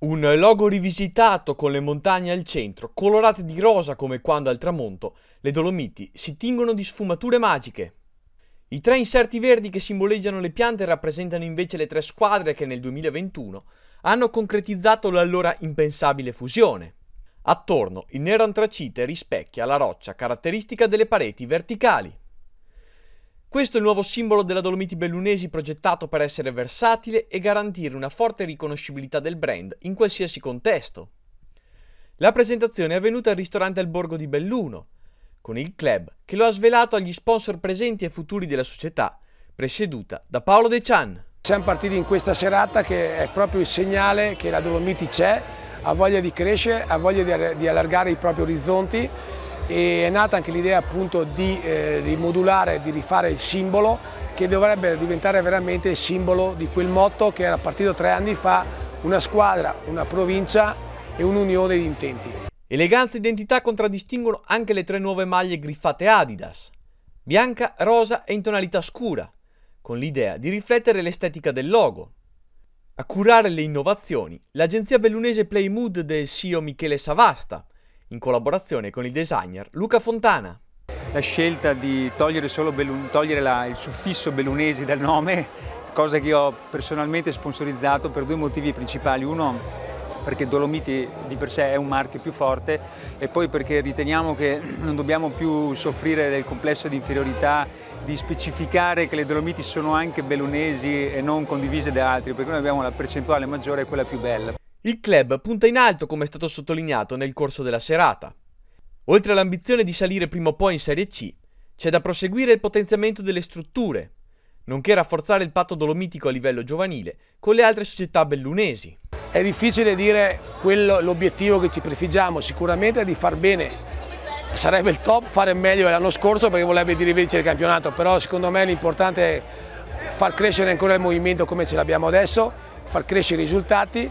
Un logo rivisitato con le montagne al centro, colorate di rosa come quando al tramonto le Dolomiti si tingono di sfumature magiche. I tre inserti verdi che simboleggiano le piante rappresentano invece le tre squadre che nel 2021 hanno concretizzato l'allora impensabile fusione. Attorno il nero antracite rispecchia la roccia caratteristica delle pareti verticali. Questo è il nuovo simbolo della Dolomiti Bellunesi progettato per essere versatile e garantire una forte riconoscibilità del brand in qualsiasi contesto. La presentazione è avvenuta al ristorante al Borgo di Belluno, con il club che lo ha svelato agli sponsor presenti e futuri della società, presieduta da Paolo De Cian. Siamo partiti in questa serata che è proprio il segnale che la Dolomiti c'è, ha voglia di crescere, ha voglia di allargare i propri orizzonti e è nata anche l'idea appunto di eh, rimodulare, di rifare il simbolo che dovrebbe diventare veramente il simbolo di quel motto che era partito tre anni fa, una squadra, una provincia e un'unione di intenti. Eleganza e identità contraddistinguono anche le tre nuove maglie griffate Adidas, bianca, rosa e in tonalità scura, con l'idea di riflettere l'estetica del logo. A curare le innovazioni, l'agenzia bellunese Playmood del CEO Michele Savasta, in collaborazione con il designer Luca Fontana. La scelta di togliere, Bellun, togliere la, il suffisso bellunesi dal nome, cosa che io ho personalmente sponsorizzato per due motivi principali. Uno perché Dolomiti di per sé è un marchio più forte e poi perché riteniamo che non dobbiamo più soffrire del complesso di inferiorità di specificare che le Dolomiti sono anche bellunesi e non condivise da altri, perché noi abbiamo la percentuale maggiore e quella più bella. Il club punta in alto come è stato sottolineato nel corso della serata. Oltre all'ambizione di salire prima o poi in Serie C, c'è da proseguire il potenziamento delle strutture, nonché rafforzare il patto dolomitico a livello giovanile con le altre società bellunesi. È difficile dire l'obiettivo che ci prefiggiamo, sicuramente è di far bene. Sarebbe il top fare meglio dell'anno scorso perché vorrebbe dire vincere il campionato, però secondo me l'importante è far crescere ancora il movimento come ce l'abbiamo adesso, far crescere i risultati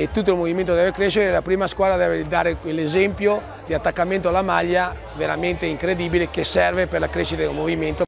e tutto il movimento deve crescere, la prima squadra deve dare quell'esempio di attaccamento alla maglia veramente incredibile che serve per la crescita del movimento.